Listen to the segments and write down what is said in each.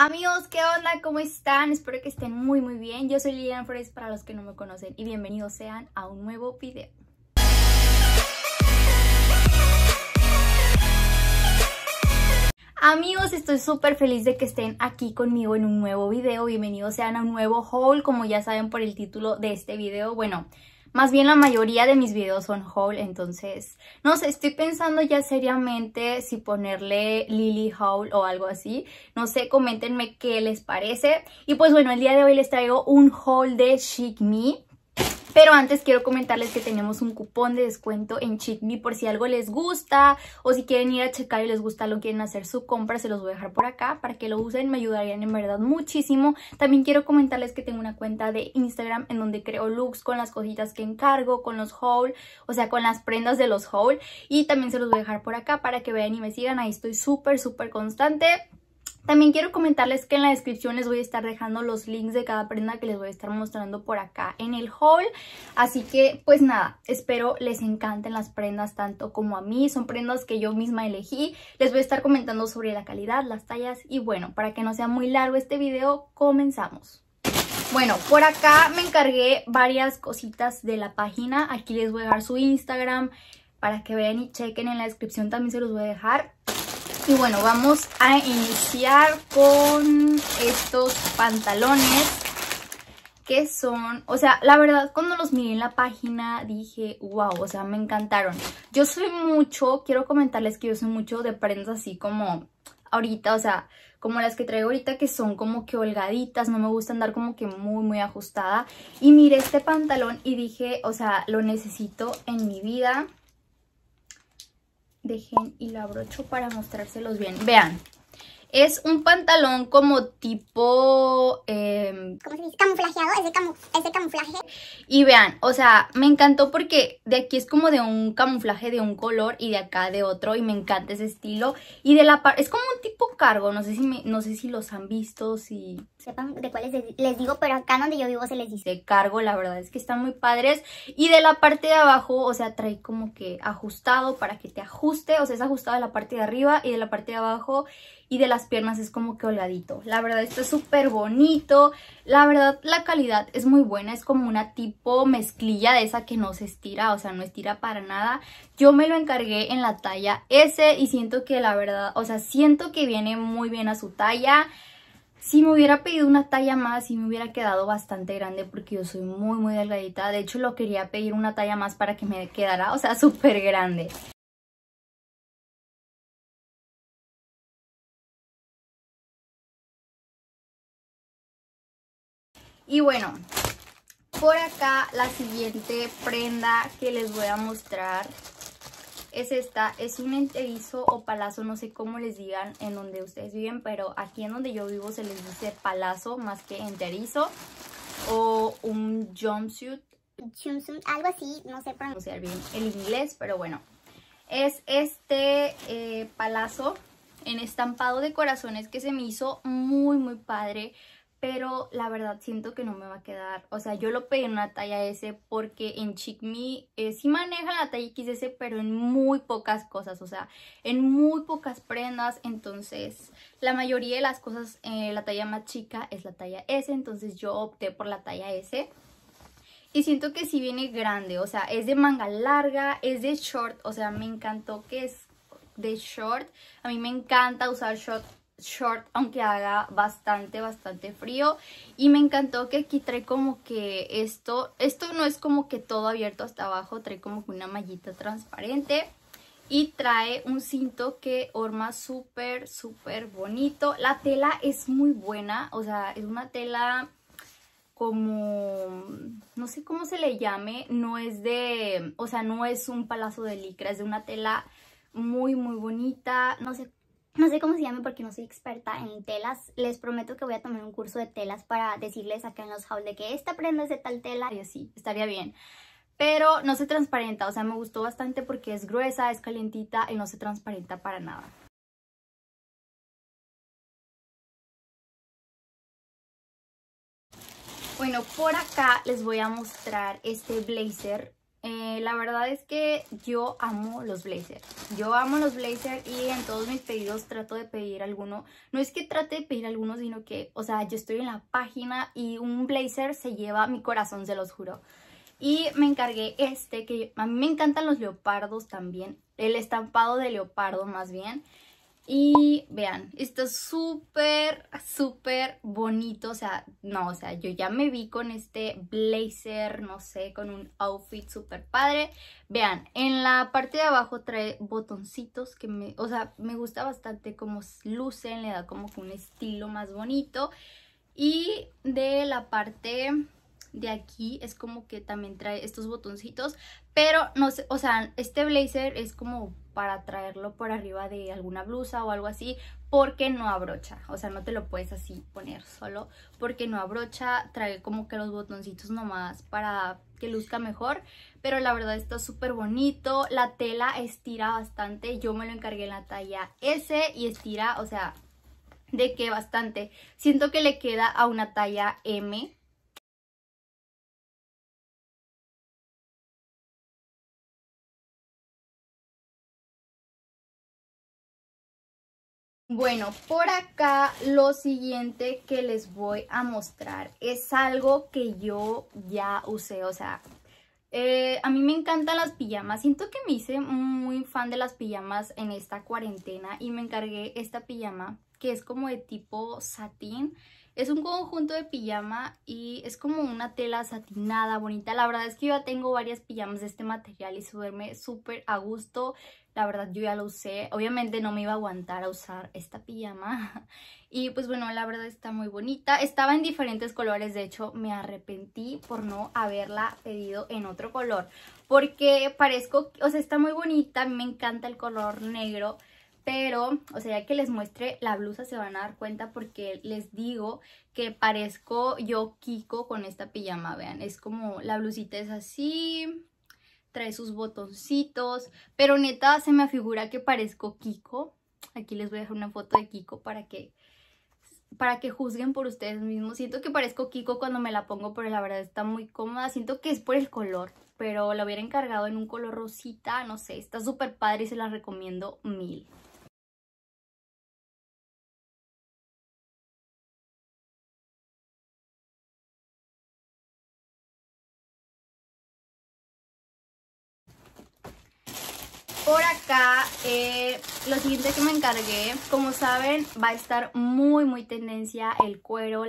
Amigos, ¿qué onda? ¿Cómo están? Espero que estén muy muy bien. Yo soy Lilian Flores para los que no me conocen y bienvenidos sean a un nuevo video. Amigos, estoy súper feliz de que estén aquí conmigo en un nuevo video. Bienvenidos sean a un nuevo haul, como ya saben por el título de este video. Bueno, más bien la mayoría de mis videos son haul, entonces no sé, estoy pensando ya seriamente si ponerle Lily Haul o algo así. No sé, coméntenme qué les parece. Y pues bueno, el día de hoy les traigo un haul de Chic Me. Pero antes quiero comentarles que tenemos un cupón de descuento en Chicmi por si algo les gusta o si quieren ir a checar y les gusta lo quieren hacer su compra, se los voy a dejar por acá para que lo usen, me ayudarían en verdad muchísimo. También quiero comentarles que tengo una cuenta de Instagram en donde creo looks con las cositas que encargo, con los haul, o sea, con las prendas de los haul y también se los voy a dejar por acá para que vean y me sigan, ahí estoy súper súper constante. También quiero comentarles que en la descripción les voy a estar dejando los links de cada prenda que les voy a estar mostrando por acá en el haul. Así que pues nada, espero les encanten las prendas tanto como a mí. Son prendas que yo misma elegí. Les voy a estar comentando sobre la calidad, las tallas y bueno, para que no sea muy largo este video, comenzamos. Bueno, por acá me encargué varias cositas de la página. Aquí les voy a dejar su Instagram para que vean y chequen. En la descripción también se los voy a dejar. Y bueno, vamos a iniciar con estos pantalones que son, o sea, la verdad, cuando los miré en la página dije, wow, o sea, me encantaron. Yo soy mucho, quiero comentarles que yo soy mucho de prendas así como ahorita, o sea, como las que traigo ahorita que son como que holgaditas, no me gusta andar como que muy, muy ajustada. Y miré este pantalón y dije, o sea, lo necesito en mi vida dejen y lo abrocho para mostrárselos bien. Vean, es un pantalón como tipo... Em, ¿Cómo se dice? Camuflajeado, es camuflaje. Y vean, o sea, me encantó porque de aquí es como de un camuflaje de un color y de acá de otro y me encanta ese estilo. Y de la parte Es como un tipo cargo, no sé si, no sé si los han visto, si... Sepan de cuáles les digo, pero acá donde yo vivo se les dice cargo, la verdad es que están muy padres. Y de la parte de abajo, o sea, trae como que ajustado para que te ajuste, o sea, es ajustado de la parte de arriba y de la parte de abajo y de la piernas es como que holgadito. La verdad, esto es súper bonito. La verdad, la calidad es muy buena. Es como una tipo mezclilla de esa que no se estira, o sea, no estira para nada. Yo me lo encargué en la talla S y siento que la verdad, o sea, siento que viene muy bien a su talla. Si me hubiera pedido una talla más, sí me hubiera quedado bastante grande porque yo soy muy, muy delgadita. De hecho, lo quería pedir una talla más para que me quedara, o sea, súper grande. Y bueno, por acá la siguiente prenda que les voy a mostrar es esta. Es un enterizo o palazo, no sé cómo les digan en donde ustedes viven, pero aquí en donde yo vivo se les dice palazo más que enterizo o un jumpsuit. Jumpsuit, algo así, no sé pronunciar bien el inglés, pero bueno. Es este eh, palazo en estampado de corazones que se me hizo muy, muy padre pero la verdad siento que no me va a quedar. O sea, yo lo pedí en una talla S porque en Chic Me eh, sí maneja la talla XS, pero en muy pocas cosas, o sea, en muy pocas prendas. Entonces, la mayoría de las cosas, eh, la talla más chica es la talla S, entonces yo opté por la talla S. Y siento que sí viene grande, o sea, es de manga larga, es de short, o sea, me encantó que es de short. A mí me encanta usar short short aunque haga bastante bastante frío y me encantó que aquí trae como que esto esto no es como que todo abierto hasta abajo trae como que una mallita transparente y trae un cinto que orma súper súper bonito la tela es muy buena o sea es una tela como, no sé cómo se le llame, no es de, o sea, no es un palazo de licra, es de una tela muy, muy bonita, no sé no sé cómo se llame porque no soy experta en telas. Les prometo que voy a tomar un curso de telas para decirles acá en los hauls de que esta prenda es de tal tela y así, estaría bien. Pero no se transparenta, o sea, me gustó bastante porque es gruesa, es calientita y no se transparenta para nada. Bueno, por acá les voy a mostrar este blazer eh, la verdad es que yo amo los blazers. Yo amo los blazers y en todos mis pedidos trato de pedir alguno. No es que trate de pedir alguno, sino que, o sea, yo estoy en la página y un blazer se lleva mi corazón, se los juro. Y me encargué este, que a mí me encantan los leopardos también. El estampado de leopardo más bien. Y vean, está súper, súper bonito. O sea, no, o sea, yo ya me vi con este blazer, no sé, con un outfit súper padre. Vean, en la parte de abajo trae botoncitos que me, o sea, me gusta bastante como lucen, le da como un estilo más bonito. Y de la parte de aquí es como que también trae estos botoncitos, pero no sé, o sea, este blazer es como para traerlo por arriba de alguna blusa o algo así, porque no abrocha, o sea, no te lo puedes así poner solo, porque no abrocha, trae como que los botoncitos nomás para que luzca mejor, pero la verdad está súper bonito, la tela estira bastante, yo me lo encargué en la talla S y estira, o sea, de que bastante, siento que le queda a una talla M, Bueno, por acá lo siguiente que les voy a mostrar es algo que yo ya usé, o sea, eh, a mí me encantan las pijamas, siento que me hice muy fan de las pijamas en esta cuarentena y me encargué esta pijama que es como de tipo satín. Es un conjunto de pijama y es como una tela satinada, bonita. La verdad es que yo ya tengo varias pijamas de este material y se duerme súper a gusto. La verdad yo ya lo usé. Obviamente no me iba a aguantar a usar esta pijama. Y pues bueno, la verdad está muy bonita. Estaba en diferentes colores. De hecho, me arrepentí por no haberla pedido en otro color. Porque parezco... O sea, está muy bonita. A mí me encanta el color negro pero, o sea, ya que les muestre la blusa se van a dar cuenta porque les digo que parezco yo Kiko con esta pijama, vean, es como la blusita es así, trae sus botoncitos, pero neta se me afigura que parezco Kiko, aquí les voy a dejar una foto de Kiko para que para que juzguen por ustedes mismos. Siento que parezco Kiko cuando me la pongo, pero la verdad está muy cómoda. Siento que es por el color, pero la hubiera encargado en un color rosita, no sé. Está súper padre y se la recomiendo mil. por acá eh, lo siguiente que me encargué, como saben, va a estar muy, muy tendencia el cuero,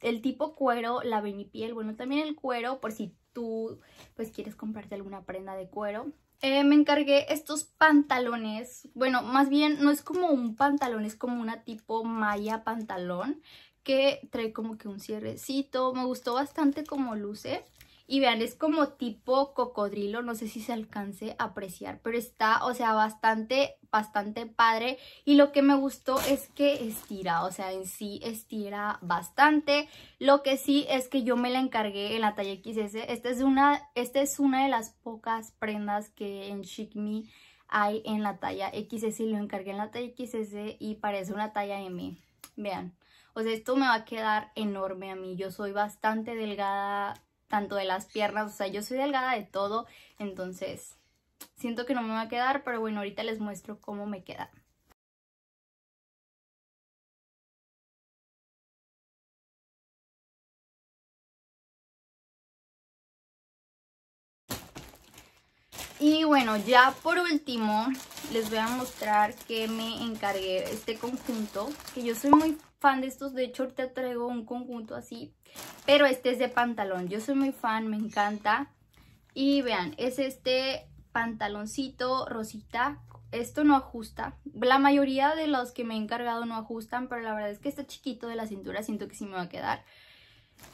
el tipo cuero, la venipiel, bueno, también el cuero, por si tú, pues, quieres comprarte alguna prenda de cuero. Eh, me encargué estos pantalones, bueno, más bien no es como un pantalón, es como una tipo malla pantalón que trae como que un cierrecito, me gustó bastante como luce. Y vean, es como tipo cocodrilo, no sé si se alcance a apreciar, pero está, o sea, bastante, bastante padre. Y lo que me gustó es que estira, o sea, en sí estira bastante. Lo que sí es que yo me la encargué en la talla XS. Esta es una, esta es una de las pocas prendas que en Chic Me hay en la talla XS. Y Lo encargué en la talla XS y parece una talla M. Vean. O sea, esto me va a quedar enorme a mí. Yo soy bastante delgada, tanto de las piernas, o sea, yo soy delgada de todo, entonces siento que no me va a quedar, pero bueno, ahorita les muestro cómo me queda. Y bueno, ya por último les voy a mostrar que me encargué este conjunto, que yo soy muy de estos, de hecho te traigo un conjunto así, pero este es de pantalón, yo soy muy fan, me encanta. Y vean, es este pantaloncito rosita, esto no ajusta, la mayoría de los que me he encargado no ajustan, pero la verdad es que está chiquito de la cintura, siento que sí me va a quedar.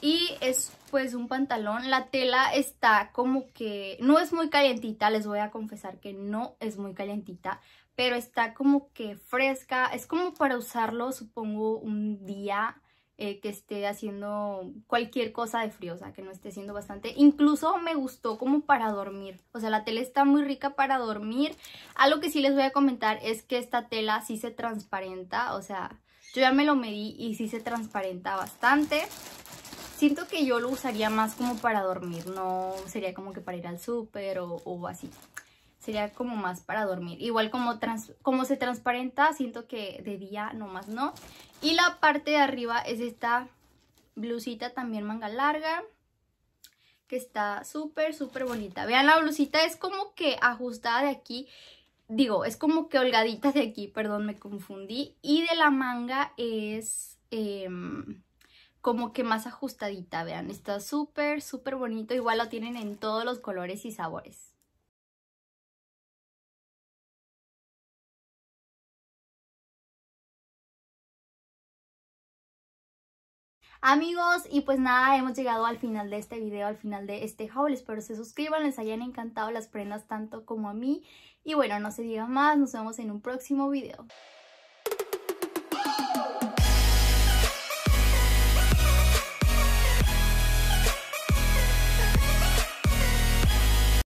Y es pues un pantalón, la tela está como que no es muy calientita, les voy a confesar que no es muy calientita, pero está como que fresca. Es como para usarlo, supongo, un día eh, que esté haciendo cualquier cosa de frío, o sea, que no esté haciendo bastante. Incluso me gustó como para dormir. O sea, la tela está muy rica para dormir. Algo que sí les voy a comentar es que esta tela sí se transparenta, o sea... Yo ya me lo medí y sí se transparenta bastante. Siento que yo lo usaría más como para dormir, no sería como que para ir al súper o, o, así sería como más para dormir. Igual como, como se transparenta, siento que de día no más, no. Y la parte de arriba es esta blusita también manga larga, que está súper, súper bonita. Vean, la blusita es como que ajustada de aquí. Digo, es como que holgadita de aquí, perdón, me confundí. Y de la manga es... Em, como que más ajustadita, vean, está súper, súper bonito, igual lo tienen en todos los colores y sabores. Amigos, y pues nada, hemos llegado al final de este video, al final de este haul. Espero se suscriban, les hayan encantado las prendas tanto como a mí. Y bueno, no se diga más, nos vemos en un próximo video.